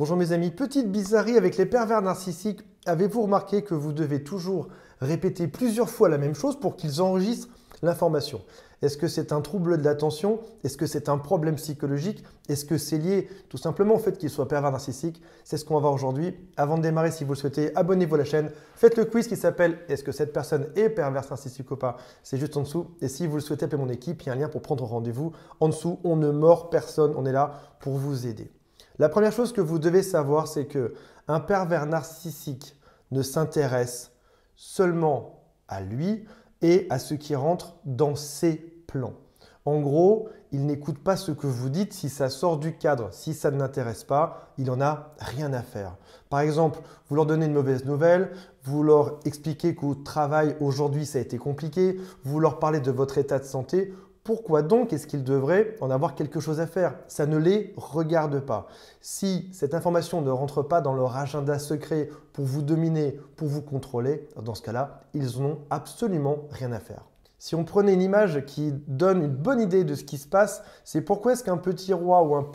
Bonjour mes amis, petite bizarrerie avec les pervers narcissiques. Avez-vous remarqué que vous devez toujours répéter plusieurs fois la même chose pour qu'ils enregistrent l'information Est-ce que c'est un trouble de l'attention Est-ce que c'est un problème psychologique Est-ce que c'est lié tout simplement au fait qu'ils soient pervers narcissiques C'est ce qu'on va voir aujourd'hui. Avant de démarrer, si vous le souhaitez, abonnez-vous à la chaîne. Faites le quiz qui s'appelle Est-ce que cette personne est perverse narcissique ou pas C'est juste en dessous. Et si vous le souhaitez, appelez mon équipe. Il y a un lien pour prendre rendez-vous. En dessous, on ne mord personne. On est là pour vous aider. La première chose que vous devez savoir, c'est que un pervers narcissique ne s'intéresse seulement à lui et à ce qui rentre dans ses plans. En gros, il n'écoute pas ce que vous dites si ça sort du cadre, si ça ne l'intéresse pas, il en a rien à faire. Par exemple, vous leur donnez une mauvaise nouvelle, vous leur expliquez qu'au travail aujourd'hui ça a été compliqué, vous leur parlez de votre état de santé, pourquoi donc est-ce qu'ils devraient en avoir quelque chose à faire Ça ne les regarde pas. Si cette information ne rentre pas dans leur agenda secret pour vous dominer, pour vous contrôler, dans ce cas-là, ils n'ont absolument rien à faire. Si on prenait une image qui donne une bonne idée de ce qui se passe, c'est pourquoi est-ce qu'un petit roi ou une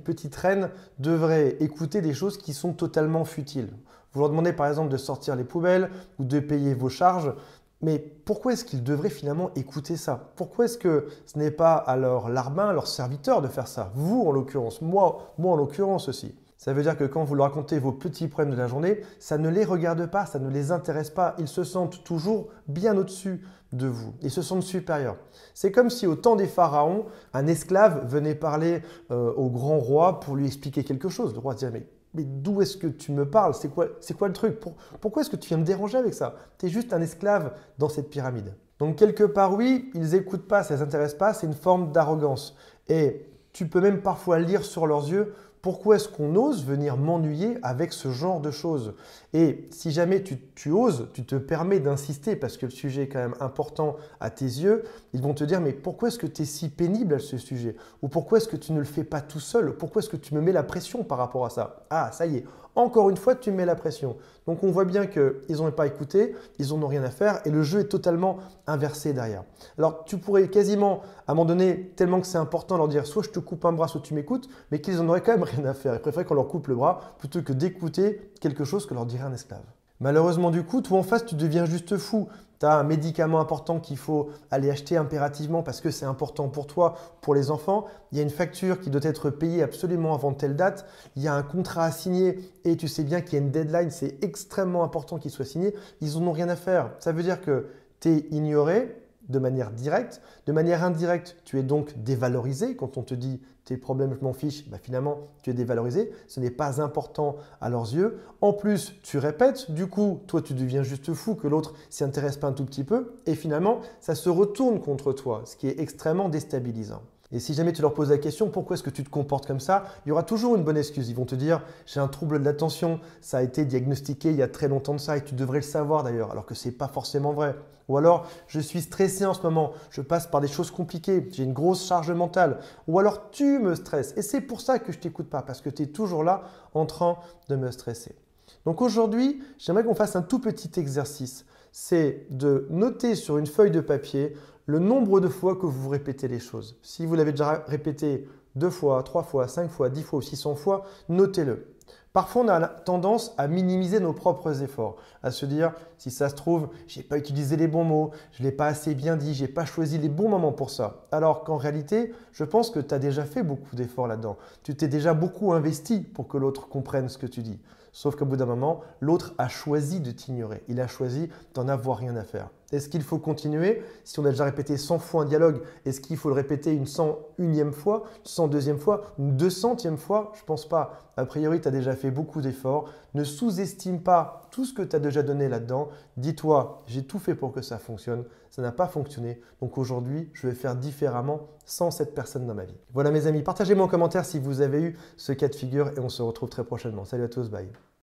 petite reine devrait écouter des choses qui sont totalement futiles. Vous leur demandez par exemple de sortir les poubelles ou de payer vos charges, mais pourquoi est-ce qu'ils devraient finalement écouter ça Pourquoi est-ce que ce n'est pas à leur larbin, leur serviteur de faire ça Vous en l'occurrence, moi, moi en l'occurrence aussi. Ça veut dire que quand vous leur racontez vos petits problèmes de la journée, ça ne les regarde pas, ça ne les intéresse pas. Ils se sentent toujours bien au-dessus de vous. Ils se sentent supérieurs. C'est comme si au temps des pharaons, un esclave venait parler euh, au grand roi pour lui expliquer quelque chose. Le roi mais d'où est-ce que tu me parles C'est quoi, quoi le truc Pourquoi est-ce que tu viens me déranger avec ça Tu es juste un esclave dans cette pyramide. Donc quelque part, oui, ils n'écoutent pas, ça ne pas, c'est une forme d'arrogance. Et tu peux même parfois lire sur leurs yeux pourquoi est-ce qu'on ose venir m'ennuyer avec ce genre de choses Et si jamais tu, oses, tu te permets d'insister parce que le sujet est quand même important à tes yeux, ils vont te dire mais pourquoi est-ce que tu es si pénible à ce sujet Ou pourquoi est-ce que tu ne le fais pas tout seul Pourquoi est-ce que tu me mets la pression par rapport à ça Ah, ça y est, encore une fois, tu me mets la pression. Donc on voit bien qu'ils n'ont pas écouté, ils n'en ont rien à faire et le jeu est totalement inversé derrière. Alors tu pourrais quasiment, à un moment donné, tellement que c'est important, leur dire soit je te coupe un bras, soit tu m'écoutes, mais qu'ils en auraient quand même à faire. Ils préfèrent qu'on leur coupe le bras plutôt que d'écouter quelque chose que leur dirait un esclave. Malheureusement, du coup, tout en face, tu deviens juste fou. Tu as un médicament important qu'il faut aller acheter impérativement parce que c'est important pour toi, pour les enfants. Il y a une facture qui doit être payée absolument avant telle date. Il y a un contrat à signer et tu sais bien qu'il y a une deadline. C'est extrêmement important qu'il soit signé. Ils n'en ont rien à faire. Ça veut dire que tu es ignoré, de manière directe. De manière indirecte, tu es donc dévalorisé. Quand on te dit tes problèmes, je m'en fiche, bah finalement, tu es dévalorisé. Ce n'est pas important à leurs yeux. En plus, tu répètes. Du coup, toi, tu deviens juste fou que l'autre s'y intéresse pas un tout petit peu. Et finalement, ça se retourne contre toi, ce qui est extrêmement déstabilisant. Et si jamais tu leur poses la question, pourquoi est-ce que tu te comportes comme ça Il y aura toujours une bonne excuse. Ils vont te dire, j'ai un trouble de l'attention, ça a été diagnostiqué il y a très longtemps de ça, et tu devrais le savoir d'ailleurs, alors que ce n'est pas forcément vrai. Ou alors, je suis stressé en ce moment, je passe par des choses compliquées, j'ai une grosse charge mentale. Ou alors, tu me stresses, et c'est pour ça que je t'écoute pas, parce que tu es toujours là en train de me stresser. Donc aujourd'hui, j'aimerais qu'on fasse un tout petit exercice c'est de noter sur une feuille de papier le nombre de fois que vous répétez les choses. Si vous l'avez déjà répété deux fois, trois fois, cinq fois, dix fois ou cents fois, notez-le. Parfois, on a tendance à minimiser nos propres efforts, à se dire si ça se trouve, je n'ai pas utilisé les bons mots, je l'ai pas assez bien dit, j'ai pas choisi les bons moments pour ça. Alors qu'en réalité, je pense que tu as déjà fait beaucoup d'efforts là-dedans. Tu t'es déjà beaucoup investi pour que l'autre comprenne ce que tu dis. Sauf qu'au bout d'un moment, l'autre a choisi de t'ignorer. Il a choisi d'en avoir rien à faire. Est-ce qu'il faut continuer Si on a déjà répété 100 fois un dialogue, est-ce qu'il faut le répéter une 101e fois, 102e fois, une 200e fois Je pense pas. A priori, tu as déjà fait beaucoup d'efforts. Ne sous-estime pas tout ce que tu as déjà donné là-dedans. Dis-toi, j'ai tout fait pour que ça fonctionne. Ça n'a pas fonctionné. Donc aujourd'hui, je vais faire différemment sans cette personne dans ma vie. Voilà mes amis, partagez-moi en commentaire si vous avez eu ce cas de figure et on se retrouve très prochainement. Salut à tous, bye.